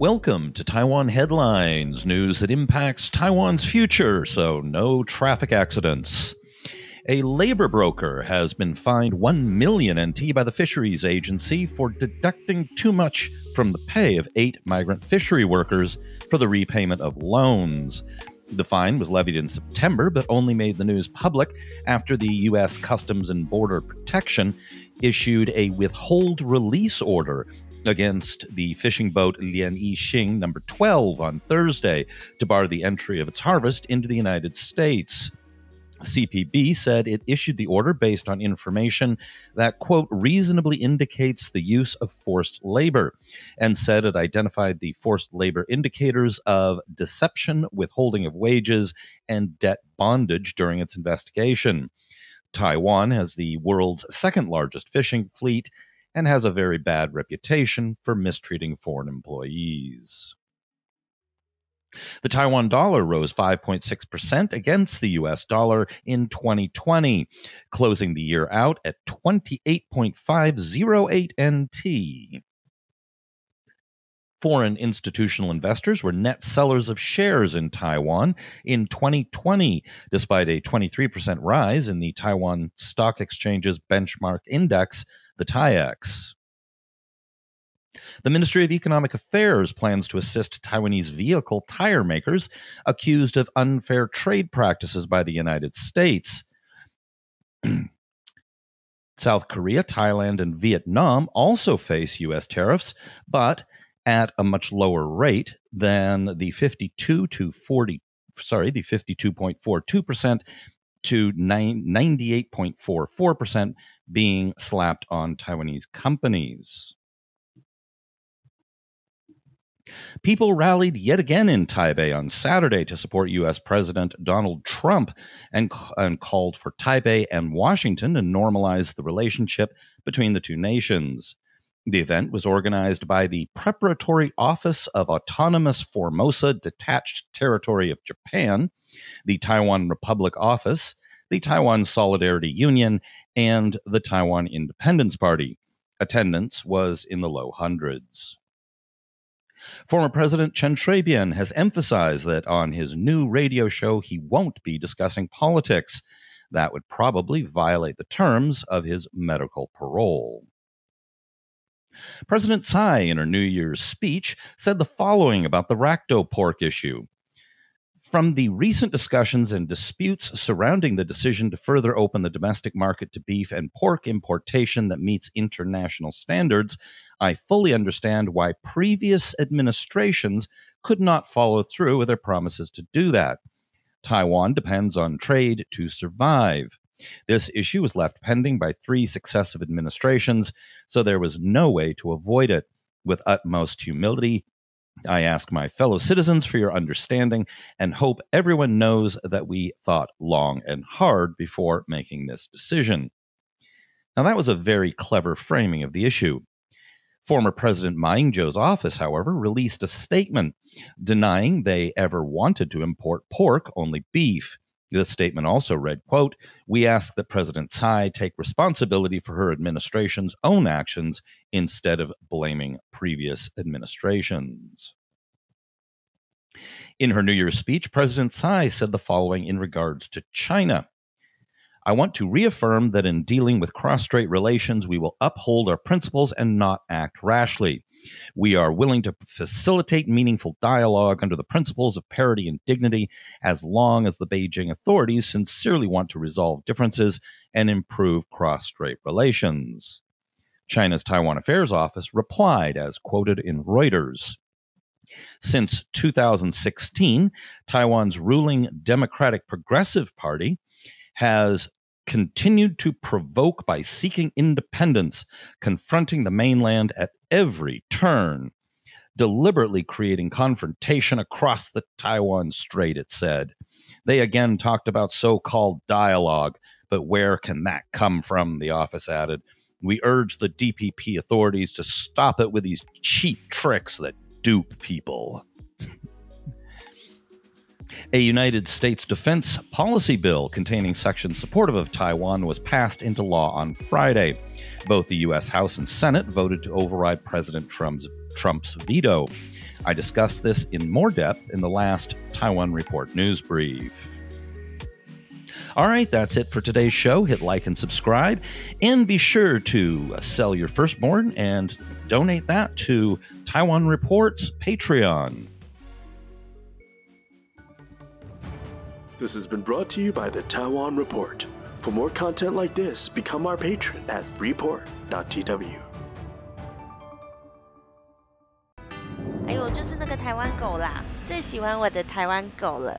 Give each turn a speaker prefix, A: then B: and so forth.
A: Welcome to Taiwan Headlines, news that impacts Taiwan's future, so no traffic accidents. A labor broker has been fined 1 million NT by the Fisheries Agency for deducting too much from the pay of eight migrant fishery workers for the repayment of loans. The fine was levied in September, but only made the news public after the U.S. Customs and Border Protection issued a withhold release order against the fishing boat Lian Shing number 12 on Thursday to bar the entry of its harvest into the United States. CPB said it issued the order based on information that, quote, reasonably indicates the use of forced labor, and said it identified the forced labor indicators of deception, withholding of wages, and debt bondage during its investigation. Taiwan has the world's second largest fishing fleet and has a very bad reputation for mistreating foreign employees. The Taiwan dollar rose 5.6% against the US dollar in 2020, closing the year out at 28.508 NT. Foreign institutional investors were net sellers of shares in Taiwan in 2020, despite a 23% rise in the Taiwan Stock Exchange's benchmark index, the TAIEX. The Ministry of Economic Affairs plans to assist Taiwanese vehicle tire makers accused of unfair trade practices by the United States. South Korea, Thailand, and Vietnam also face U.S. tariffs, but at a much lower rate than the 52 to 40 sorry the 52.42% to 98.44% being slapped on Taiwanese companies. People rallied yet again in Taipei on Saturday to support U.S. President Donald Trump and, and, called for Taipei and Washington to normalize the relationship between the two nations. The event was organized by the Preparatory Office of Autonomous Formosa Detached Territory of Japan, the Taiwan Republic Office, the Taiwan Solidarity Union, and the Taiwan Independence Party. Attendance was in the low hundreds. Former President Chen Shui-bian has emphasized that on his new radio show he won't be discussing politics. That would probably violate the terms of his medical parole. President Tsai, in her New Year's speech, said the following about the racto pork issue. From the recent discussions and disputes surrounding the decision to further open the domestic market to beef and pork importation that meets international standards, I fully understand why previous administrations could not follow through with their promises to do that. Taiwan depends on trade to survive. This issue was left pending by three successive administrations, so there was no way to avoid it. With utmost humility, I ask my fellow citizens for your understanding and hope everyone knows that we thought long and hard before making this decision. Now, that was a very clever framing of the issue. Former President Ma Ying jeos office, however, released a statement denying they ever wanted to import pork, only beef. This statement also read, quote, "We ask that President Tsai take responsibility for her administration's own actions instead of blaming previous administrations." In her New Year's speech, President Tsai said the following in regards to China. I want to reaffirm that in dealing with cross strait relations, we will uphold our principles and not act rashly. We are willing to facilitate meaningful dialogue under the principles of parity and dignity as long as the Beijing authorities sincerely want to resolve differences and improve cross-strait relations. China's Taiwan Affairs Office replied as quoted in Reuters. Since 2016, Taiwan's ruling Democratic Progressive Party has continued to provoke by seeking independence, confronting the mainland at every turn, deliberately creating confrontation across the Taiwan Strait, it said. They again talked about so called dialogue, but where can that come from? The office added. We urge the DPP authorities to stop it with these cheap tricks that dupe people. A United States defense policy bill containing sections supportive of Taiwan was passed into law on Friday. Both the U.S. House and Senate voted to override President Trump's, Trump's veto. I discussed this in more depth in the last Taiwan Report news brief. All right, that's it for today's show. Hit like and subscribe, and be sure to sell your firstborn and donate that to Taiwan Report's Patreon. This has been brought to you by the Taiwan Report. For more content like this, become our patron at report.tw. 哎呦，就是那个台湾狗啦，最喜欢我的台湾狗了。